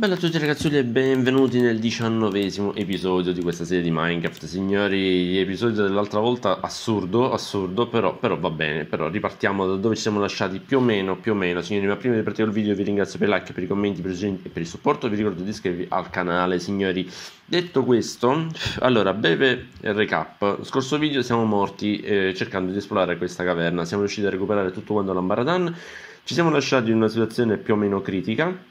Bella a tutti ragazzi e benvenuti nel diciannovesimo episodio di questa serie di Minecraft Signori, episodio dell'altra volta assurdo, assurdo, però, però, va bene Però ripartiamo da dove ci siamo lasciati più o meno, più o meno Signori, ma prima di partire il video vi ringrazio per i like, per i commenti, per i e per il supporto Vi ricordo di iscrivervi al canale, signori Detto questo, allora, breve recap Scorso video siamo morti eh, cercando di esplorare questa caverna Siamo riusciti a recuperare tutto quanto l'Ambaradan Ci siamo lasciati in una situazione più o meno critica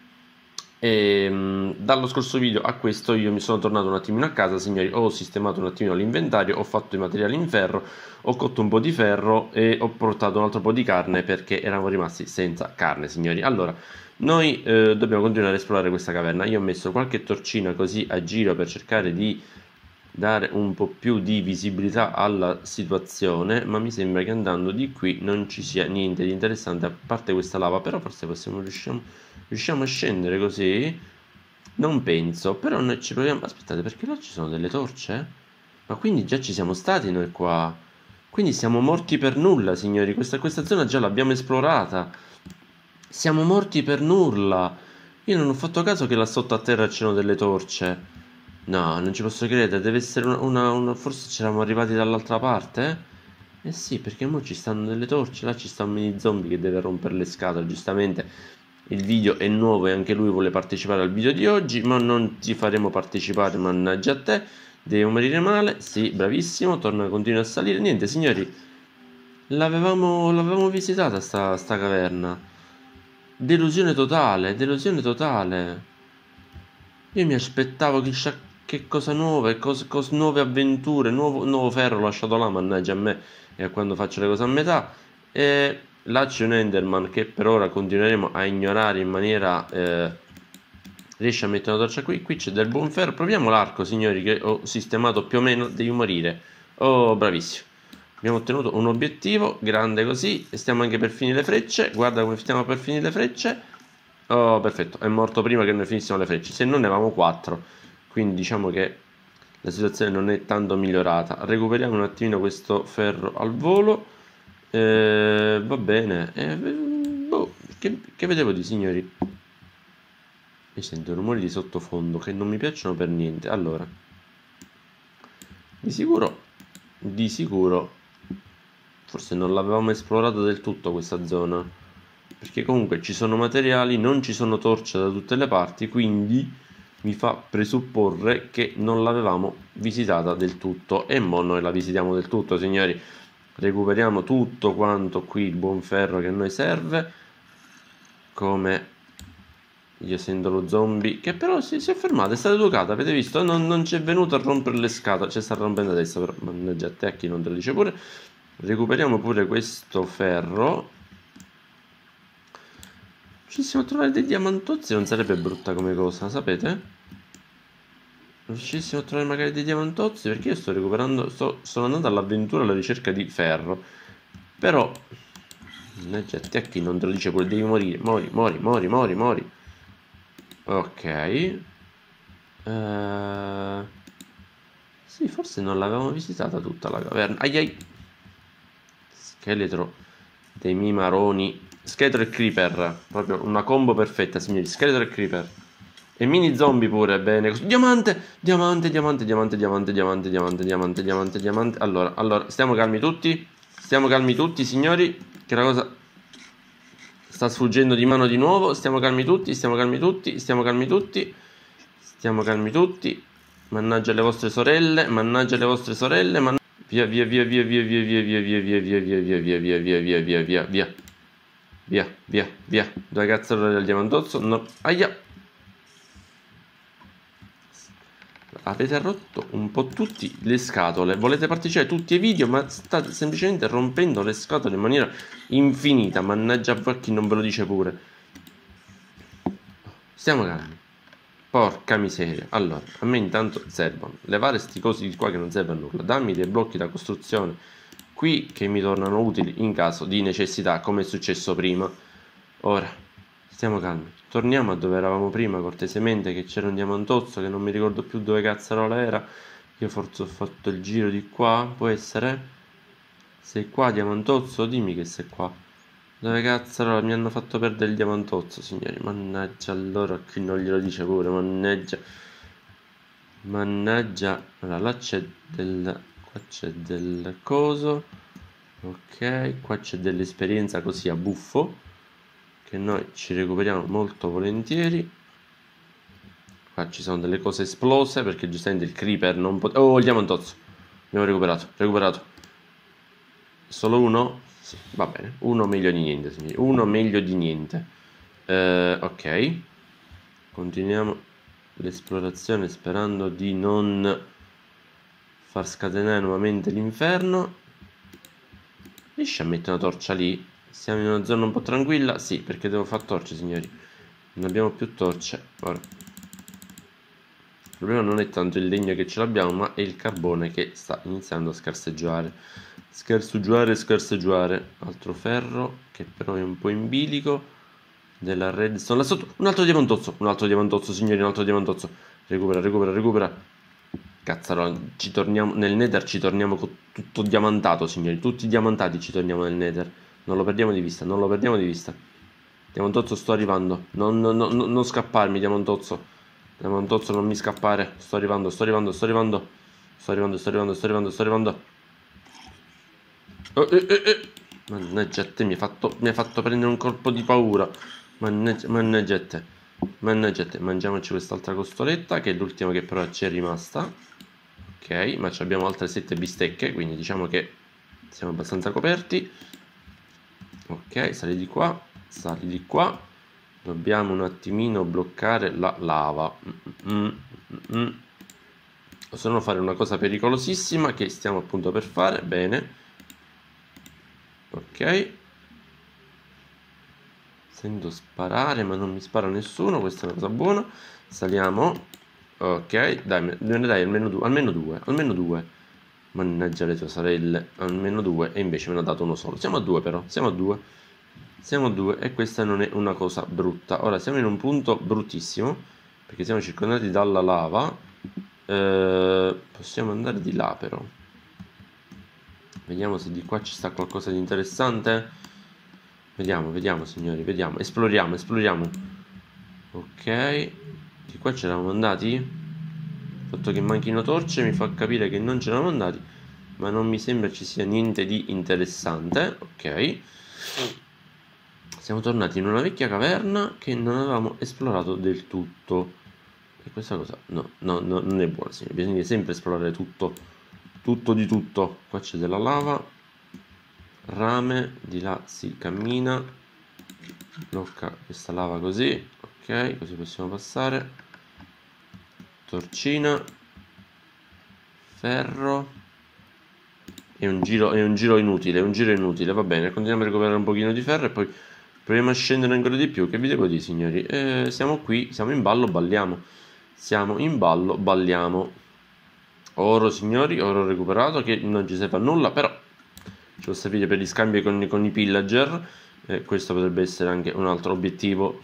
e, ehm, dallo scorso video a questo io mi sono tornato un attimino a casa, signori, ho sistemato un attimino l'inventario, ho fatto i materiali in ferro, ho cotto un po' di ferro e ho portato un altro po' di carne perché eravamo rimasti senza carne, signori. Allora, noi eh, dobbiamo continuare a esplorare questa caverna. Io ho messo qualche torcina così a giro per cercare di dare un po' più di visibilità alla situazione, ma mi sembra che andando di qui non ci sia niente di interessante a parte questa lava, però forse possiamo, riusciamo, riusciamo a scendere così? Non penso, però noi ci proviamo, aspettate perché là ci sono delle torce? Ma quindi già ci siamo stati noi qua, quindi siamo morti per nulla signori, questa, questa zona già l'abbiamo esplorata, siamo morti per nulla, io non ho fatto caso che là sotto a terra c'erano delle torce. No, non ci posso credere, deve essere una... una, una... forse c'eravamo arrivati dall'altra parte? Eh sì, perché mo ci stanno delle torce, là ci sta un mini zombie che deve rompere le scatole, giustamente. Il video è nuovo e anche lui vuole partecipare al video di oggi, ma non ti faremo partecipare, mannaggia a te. Devo morire male, sì, bravissimo, torna, continua a salire. Niente, signori, l'avevamo, visitata sta, sta caverna. Delusione totale, delusione totale. Io mi aspettavo che il sciacquasse che cosa nuova, cose, cose, nuove avventure, nuovo, nuovo ferro lasciato là, mannaggia a me e quando faccio le cose a metà. E là c'è un Enderman che per ora continueremo a ignorare in maniera... Eh, riesce a mettere una torcia qui, qui c'è del buon ferro. Proviamo l'arco, signori, che ho sistemato più o meno, devi morire. Oh, bravissimo. Abbiamo ottenuto un obiettivo, grande così, e stiamo anche per finire le frecce. Guarda come stiamo per finire le frecce. Oh, perfetto, è morto prima che noi finissimo le frecce, se non ne avevamo 4 quindi diciamo che la situazione non è tanto migliorata recuperiamo un attimino questo ferro al volo eh, va bene eh, boh, che, che vedevo di signori mi sento rumori di sottofondo che non mi piacciono per niente allora di sicuro di sicuro forse non l'avevamo esplorata del tutto questa zona perché comunque ci sono materiali non ci sono torce da tutte le parti quindi mi fa presupporre che non l'avevamo visitata del tutto e mo noi la visitiamo del tutto signori recuperiamo tutto quanto qui il buon ferro che a noi serve come io sento lo zombie che però si, si è fermata è stata educata avete visto non, non ci è venuto a rompere le scatole cioè sta rompendo adesso però mannaggia a te a chi non te lo dice pure recuperiamo pure questo ferro Riuscissimo a trovare dei diamantozzi non sarebbe brutta come cosa, sapete? Riuscissimo a trovare magari dei diamantozzi perché io sto recuperando, sto, sono andato all'avventura alla ricerca di ferro. Però, mannaggia, te a chi non te lo dice pure devi morire, mori, mori, mori, mori, mori. Ok. Uh, sì, forse non l'avevamo visitata tutta la caverna. Ai ai. Scheletro dei mimaroni scheletro e creeper. Proprio una combo perfetta, signori. Scheletro e creeper. E mini zombie pure, bene. Diamante, diamante, diamante, diamante, diamante, diamante, diamante, diamante, diamante, diamante. Allora, allora, stiamo calmi tutti. Stiamo calmi tutti, signori. Che la cosa sta sfuggendo di mano di nuovo. Stiamo calmi tutti, stiamo calmi tutti, stiamo calmi tutti. Stiamo calmi tutti. Mannaggia le vostre sorelle, mannaggia le vostre sorelle, mannaggia... Via, via, via, via, via, via, via, via, via, via, via, via, via, via, via, via, via. Via, via, via. Ragazzo del diamantozzo. No. Aia. Avete rotto un po' tutti le scatole. Volete partecipare a tutti i video, ma state semplicemente rompendo le scatole in maniera infinita. Mannaggia a chi non ve lo dice pure. Stiamo calmi. Porca miseria. Allora, a me intanto servono. Levare sti cosi di qua che non serve a nulla. Dammi dei blocchi da costruzione qui che mi tornano utili in caso di necessità come è successo prima. Ora, stiamo calmi, torniamo a dove eravamo prima cortesemente che c'era un diamantozzo che non mi ricordo più dove cazzarola era, io forse ho fatto il giro di qua, può essere? Sei qua diamantozzo? Dimmi che sei qua. Dove cazzarola mi hanno fatto perdere il diamantozzo, signori? Mannaggia allora, chi non glielo dice pure, mannaggia. Mannaggia, allora là c'è del qua c'è del coso ok qua c'è dell'esperienza così a buffo che noi ci recuperiamo molto volentieri qua ci sono delle cose esplose perché giustamente il creeper non poteva oh il diamantozzo abbiamo recuperato recuperato solo uno sì va bene uno meglio di niente signori. uno meglio di niente eh, ok continuiamo l'esplorazione sperando di non far scatenare nuovamente l'inferno riesci a mettere una torcia lì siamo in una zona un po' tranquilla sì perché devo fare torce signori non abbiamo più torce ora il problema non è tanto il legno che ce l'abbiamo ma è il carbone che sta iniziando a scarseggiare scarseggiare scarseggiare altro ferro che però è un po' in bilico della redstone là sotto un altro diamantozzo un altro diamantozzo signori un altro diamantozzo recupera recupera recupera Cazzarola, ci torniamo, nel Nether ci torniamo tutto diamantato, signori. Tutti diamantati ci torniamo nel Nether. Non lo perdiamo di vista, non lo perdiamo di vista. Diamantozzo, sto arrivando. Non, non, non, non scapparmi, Diamantozzo. Diamantozzo, non mi scappare. Sto arrivando, sto arrivando, sto arrivando. Sto arrivando, sto arrivando, sto arrivando, sto arrivando. Oh, eh, eh, eh. Mannaggia te, mi ha fatto, fatto prendere un colpo di paura. mannaggia te. Mannaggia te. Mangiamoci quest'altra costoletta, che è l'ultima che però ci è rimasta ok ma abbiamo altre 7 bistecche quindi diciamo che siamo abbastanza coperti ok sali di qua sali di qua dobbiamo un attimino bloccare la lava mm, mm, mm, mm, mm. se no fare una cosa pericolosissima che stiamo appunto per fare bene ok sento sparare ma non mi spara nessuno questa è una cosa buona saliamo Ok, dai, me ne dai almeno due, almeno due, almeno due. Mannaggia le tue sorelle, almeno due, e invece me ne ha dato uno solo. Siamo a due però, siamo a due. Siamo a due e questa non è una cosa brutta. Ora siamo in un punto bruttissimo, perché siamo circondati dalla lava. Eh, possiamo andare di là però. Vediamo se di qua ci sta qualcosa di interessante. Vediamo, vediamo signori, vediamo. Esploriamo, esploriamo. Ok che qua ce l'avamo andati il fatto che manchino torce mi fa capire che non ce l'avamo andati ma non mi sembra ci sia niente di interessante ok siamo tornati in una vecchia caverna che non avevamo esplorato del tutto e questa cosa no, no, no non è buona signore. bisogna sempre esplorare tutto tutto di tutto qua c'è della lava rame di là si cammina blocca questa lava così ok così possiamo passare torcina ferro è un, giro, è un giro inutile, un giro inutile, va bene, continuiamo a recuperare un pochino di ferro e poi proviamo a scendere ancora di più, che vi devo dire signori, eh, siamo qui, siamo in ballo, balliamo, siamo in ballo, balliamo, oro signori, oro recuperato che non ci serve a nulla, però ci lo sapete per gli scambi con, con i pillager, eh, questo potrebbe essere anche un altro obiettivo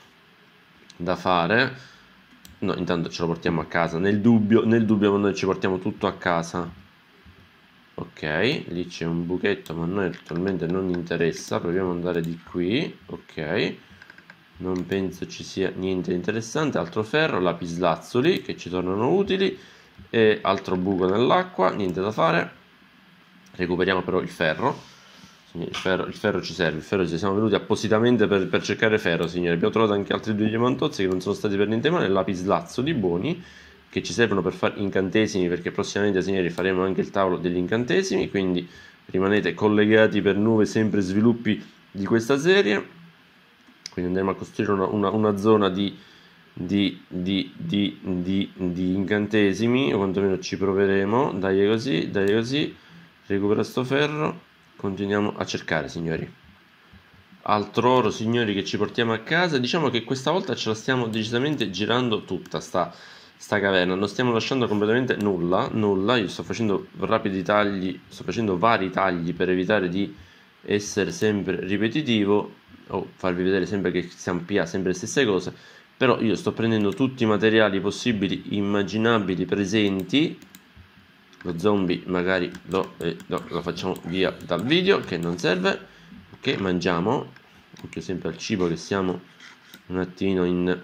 da fare no intanto ce lo portiamo a casa nel dubbio, nel dubbio noi ci portiamo tutto a casa ok lì c'è un buchetto ma a noi attualmente non interessa proviamo ad andare di qui ok non penso ci sia niente interessante altro ferro lapislazzoli che ci tornano utili e altro buco nell'acqua niente da fare recuperiamo però il ferro il ferro, il ferro, ci serve, il ferro ci siamo venuti appositamente per, per, cercare ferro, signori. Abbiamo trovato anche altri due diamantozzi che non sono stati per niente male, lapislazzo di buoni che ci servono per fare incantesimi perché prossimamente, signori, faremo anche il tavolo degli incantesimi, quindi rimanete collegati per nuovi sempre sviluppi di questa serie. Quindi andremo a costruire una, una, una zona di, di, di, di, incantesimi, o quantomeno ci proveremo. Dai così, dai così, recupera sto ferro Continuiamo a cercare, signori. Altro oro, signori, che ci portiamo a casa. Diciamo che questa volta ce la stiamo decisamente girando tutta sta, sta caverna. Non stiamo lasciando completamente nulla, nulla. Io sto facendo rapidi tagli, sto facendo vari tagli per evitare di essere sempre ripetitivo o farvi vedere sempre che siamo PA sempre le stesse cose però io sto prendendo tutti i materiali possibili immaginabili presenti lo zombie magari lo, eh, no, lo facciamo via dal video che non serve ok mangiamo anche sempre al cibo che siamo un attimo in,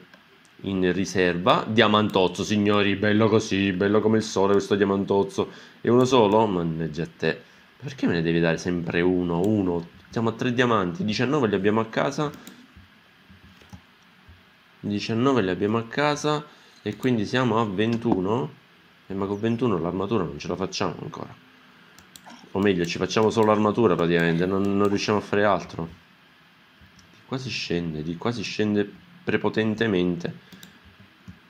in riserva diamantozzo signori bello così bello come il sole questo diamantozzo e uno solo? mannaggia te perché me ne devi dare sempre uno uno siamo a tre diamanti 19 li abbiamo a casa 19 li abbiamo a casa e quindi siamo a 21 e ma con 21 l'armatura non ce la facciamo ancora. O meglio, ci facciamo solo l'armatura praticamente, non, non, riusciamo a fare altro. Di qua si scende, di qua si scende prepotentemente.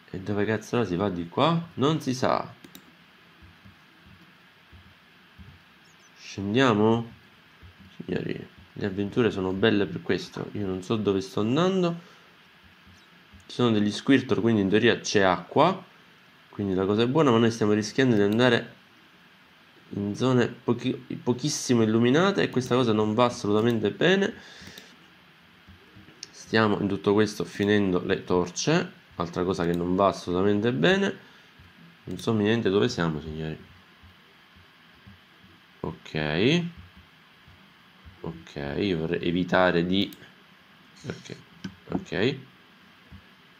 E dove cazzo la si va di qua? Non si sa. Scendiamo? Signori, le avventure sono belle per questo. Io non so dove sto andando. Ci sono degli squirtor, quindi in teoria c'è acqua quindi la cosa è buona ma noi stiamo rischiando di andare in zone pochi, pochissimo illuminate e questa cosa non va assolutamente bene stiamo in tutto questo finendo le torce altra cosa che non va assolutamente bene non so niente dove siamo signori ok ok io vorrei evitare di ok ok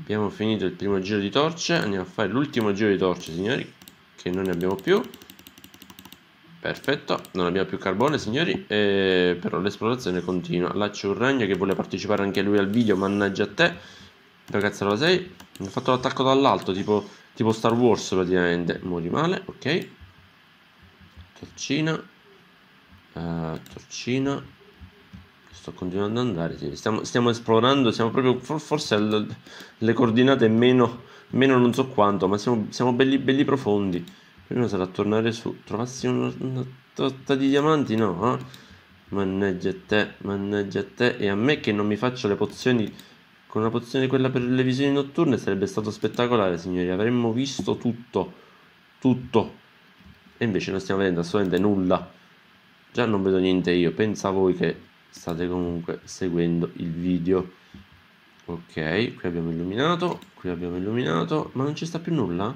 abbiamo finito il primo giro di torce andiamo a fare l'ultimo giro di torce signori che non ne abbiamo più perfetto non abbiamo più carbone signori e... però l'esplorazione continua là c'è un ragno che vuole partecipare anche lui al video mannaggia a te ragazza lo sei mi ha fatto l'attacco dall'alto tipo, tipo Star Wars praticamente muori male ok torcina uh, torcina sto continuando ad andare, sì. stiamo, stiamo, esplorando, siamo proprio forse le coordinate meno, meno non so quanto, ma siamo, siamo belli, belli profondi. Prima sarà tornare su, trovassi una, una torta di diamanti, no? Eh? Manneggia te, mannaggia te, e a me che non mi faccio le pozioni, con una pozione quella per le visioni notturne sarebbe stato spettacolare, signori, avremmo visto tutto, tutto, e invece non stiamo vedendo assolutamente nulla. Già non vedo niente io, pensa voi che state comunque seguendo il video ok qui abbiamo illuminato qui abbiamo illuminato ma non ci sta più nulla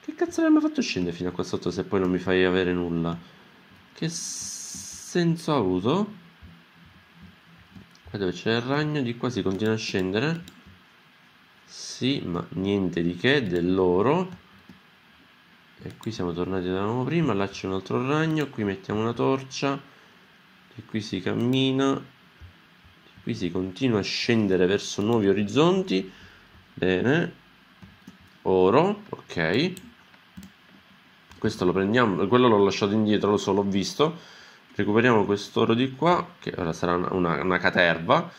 che cazzo abbiamo fatto scendere fino a qua sotto se poi non mi fai avere nulla che senso ha avuto qua dove c'è il ragno di qua si continua a scendere sì ma niente di che dell'oro e qui siamo tornati da prima là c'è un altro ragno qui mettiamo una torcia di qui si cammina di qui si continua a scendere verso nuovi orizzonti bene oro ok questo lo prendiamo quello l'ho lasciato indietro lo so l'ho visto recuperiamo quest'oro di qua che ora sarà una, una, una caterva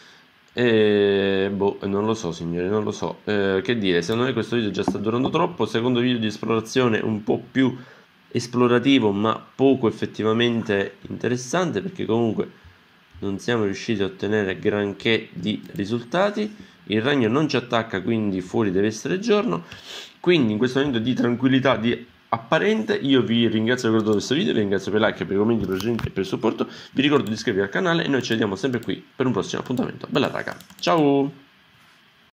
e boh, non lo so signori, non lo so. Eh, che dire, secondo me questo video già sta durando troppo. Secondo video di esplorazione un po' più esplorativo ma poco effettivamente interessante perché comunque non siamo riusciti a ottenere granché di risultati il ragno non ci attacca quindi fuori deve essere giorno quindi in questo momento di tranquillità di apparente io vi ringrazio per aver guardato questo video vi ringrazio per like per i commenti per i per il supporto vi ricordo di iscrivervi al canale e noi ci vediamo sempre qui per un prossimo appuntamento bella raga ciao